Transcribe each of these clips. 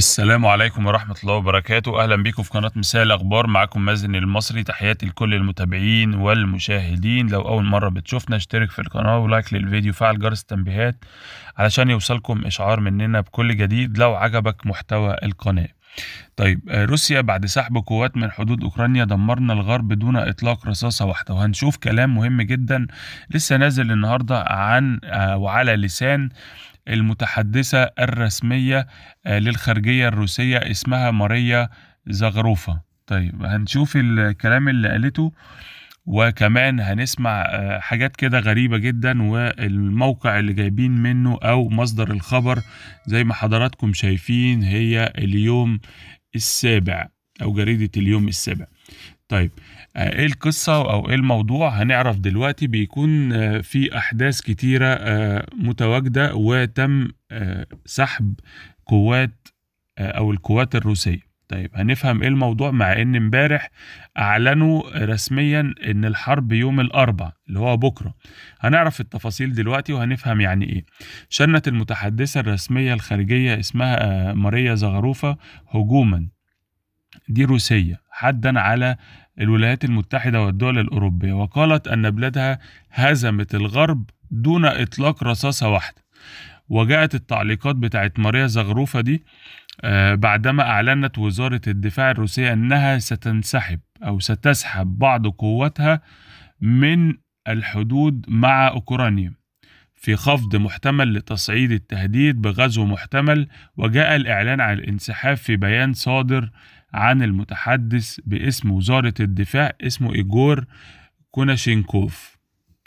السلام عليكم ورحمة الله وبركاته أهلا بكم في قناة مساء الأخبار معكم مازن المصري تحياتي لكل المتابعين والمشاهدين لو أول مرة بتشوفنا اشترك في القناة ولايك للفيديو فعل جرس التنبيهات علشان يوصلكم إشعار مننا بكل جديد لو عجبك محتوى القناة طيب آه، روسيا بعد سحب قوات من حدود اوكرانيا دمرنا الغرب دون اطلاق رصاصه واحده وهنشوف كلام مهم جدا لسه نازل النهارده عن آه، وعلى لسان المتحدثة الرسمية آه، للخارجية الروسية اسمها ماريا زغروفا طيب هنشوف الكلام اللي قالته وكمان هنسمع آه، حاجات كده غريبة جدا والموقع اللي جايبين منه أو مصدر الخبر زي ما حضراتكم شايفين هي اليوم السابع أو جريدة اليوم السابع طيب آه، ايه القصة او ايه الموضوع هنعرف دلوقتي بيكون آه، في احداث كتيرة آه، متواجدة وتم سحب قوات او القوات الروسية طيب هنفهم ايه الموضوع مع ان امبارح اعلنوا رسميا ان الحرب يوم الاربع اللي هو بكره هنعرف التفاصيل دلوقتي وهنفهم يعني ايه شنت المتحدثه الرسميه الخارجيه اسمها ماريا زغروفه هجوما دي روسية حدا على الولايات المتحدة والدول الأوروبية وقالت أن بلادها هزمت الغرب دون إطلاق رصاصة واحدة وجاءت التعليقات بتاعت ماريا زغروفة دي آه، بعدما أعلنت وزارة الدفاع الروسية أنها ستنسحب أو ستسحب بعض قواتها من الحدود مع أوكرانيا في خفض محتمل لتصعيد التهديد بغزو محتمل وجاء الإعلان عن الانسحاب في بيان صادر عن المتحدث باسم وزارة الدفاع اسمه إيجور كوناشينكوف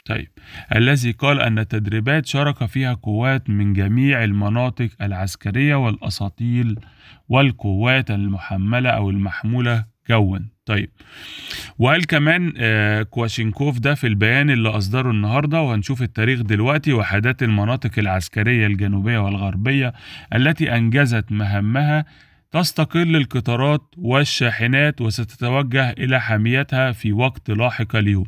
طيب الذي قال أن تدريبات شارك فيها قوات من جميع المناطق العسكرية والأساطيل والقوات المحملة أو المحمولة جوا طيب وقال كمان آه كواشينكوف ده في البيان اللي أصدره النهاردة وهنشوف التاريخ دلوقتي وحدات المناطق العسكرية الجنوبية والغربية التي أنجزت مهمها تستقل القطارات والشاحنات وستتوجه إلى حاميتها في وقت لاحق اليوم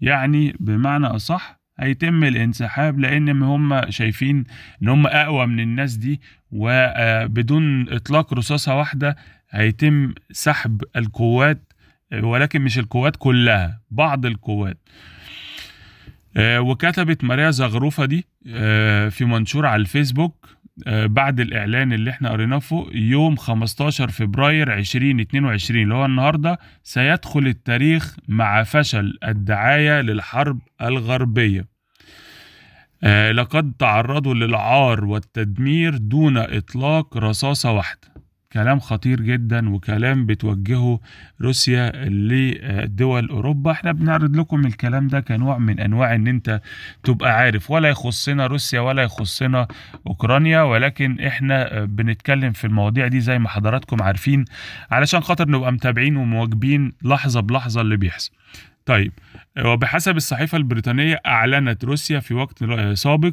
يعني بمعنى أصح هيتم الانسحاب لأن هم شايفين إن هم أقوى من الناس دي وبدون آه، إطلاق رصاصة واحدة هيتم سحب القوات ولكن مش القوات كلها بعض القوات آه، وكتبت ماريا زغروفة دي آه، في منشور على الفيسبوك آه، بعد الإعلان اللي احنا قريناه فوق يوم 15 فبراير 2022 اللي هو النهاردة سيدخل التاريخ مع فشل الدعاية للحرب الغربية آه، لقد تعرضوا للعار والتدمير دون إطلاق رصاصة واحدة كلام خطير جدا وكلام بتوجهه روسيا لدول اوروبا احنا بنعرض لكم الكلام ده كنوع من انواع ان انت تبقى عارف ولا يخصنا روسيا ولا يخصنا اوكرانيا ولكن احنا بنتكلم في المواضيع دي زي ما حضراتكم عارفين علشان خاطر نبقى متابعين ومواكبين لحظه بلحظه اللي بيحصل طيب وبحسب الصحيفة البريطانية أعلنت روسيا في وقت سابق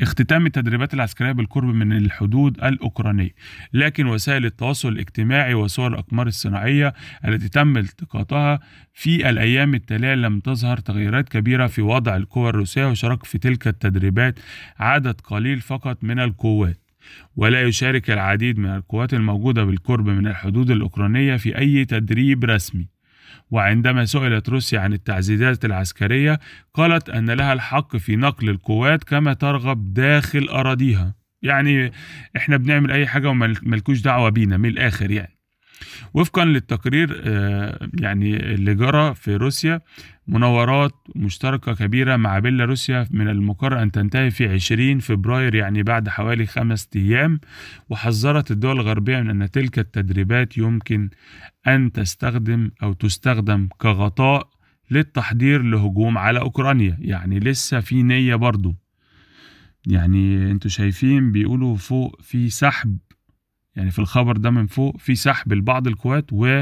اختتام التدريبات العسكرية بالقرب من الحدود الأوكرانية لكن وسائل التواصل الاجتماعي وصور الأقمار الصناعية التي تم التقاطها في الأيام التالية لم تظهر تغييرات كبيرة في وضع القوى الروسية وشارك في تلك التدريبات عدد قليل فقط من القوات ولا يشارك العديد من القوات الموجودة بالقرب من الحدود الأوكرانية في أي تدريب رسمي وعندما سئلت روسيا عن التعزيزات العسكرية قالت أن لها الحق في نقل القوات كما ترغب داخل أراضيها يعني إحنا بنعمل أي حاجة وملكوش دعوة بينا من الآخر يعني وفقا للتقرير آه، يعني اللي جرى في روسيا مناورات مشتركة كبيرة مع بيلاروسيا من المقرر أن تنتهي في 20 فبراير يعني بعد حوالي خمس أيام وحذرت الدول الغربية من أن تلك التدريبات يمكن أن تستخدم أو تستخدم كغطاء للتحضير لهجوم على أوكرانيا يعني لسه في نية برضه يعني انتوا شايفين بيقولوا فوق في سحب يعني في الخبر ده من فوق في سحب لبعض القوات وفي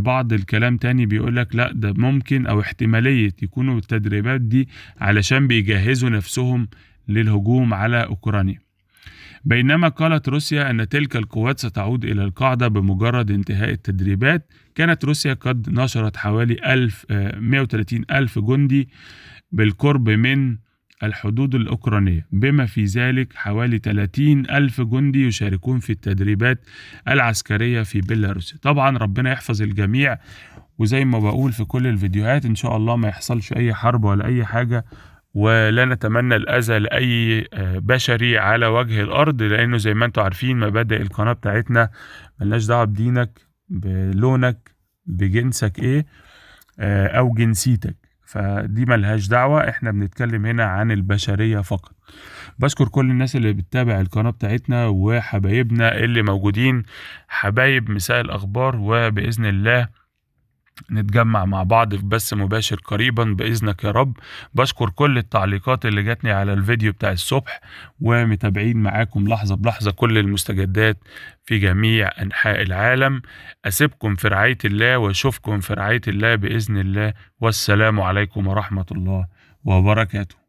بعض الكلام تاني بيقول لك لا ده ممكن أو احتمالية يكونوا التدريبات دي علشان بيجهزوا نفسهم للهجوم على أوكرانيا بينما قالت روسيا أن تلك القوات ستعود إلى القاعدة بمجرد انتهاء التدريبات كانت روسيا قد نشرت حوالي 1130 آه، ألف جندي بالقرب من الحدود الأوكرانية بما في ذلك حوالي 30 ألف جندي يشاركون في التدريبات العسكرية في بيلاروسيا طبعا ربنا يحفظ الجميع وزي ما بقول في كل الفيديوهات إن شاء الله ما يحصلش أي حرب ولا أي حاجة ولا نتمنى الأذى لأي آه، بشري على وجه الأرض لأنه زي ما أنتم عارفين مبادئ القناة بتاعتنا ملناش دعوة بدينك بلونك بجنسك إيه آه، أو جنسيتك فدي ملهاش دعوة احنا بنتكلم هنا عن البشرية فقط بشكر كل الناس اللي بتتابع القناة بتاعتنا وحبايبنا اللي موجودين حبايب مساء الأخبار وبإذن الله نتجمع مع بعض في بث مباشر قريبا بإذنك يا رب بشكر كل التعليقات اللي جاتني على الفيديو بتاع الصبح ومتابعين معاكم لحظة بلحظة كل المستجدات في جميع أنحاء العالم أسيبكم في رعاية الله وأشوفكم في رعاية الله بإذن الله والسلام عليكم ورحمة الله وبركاته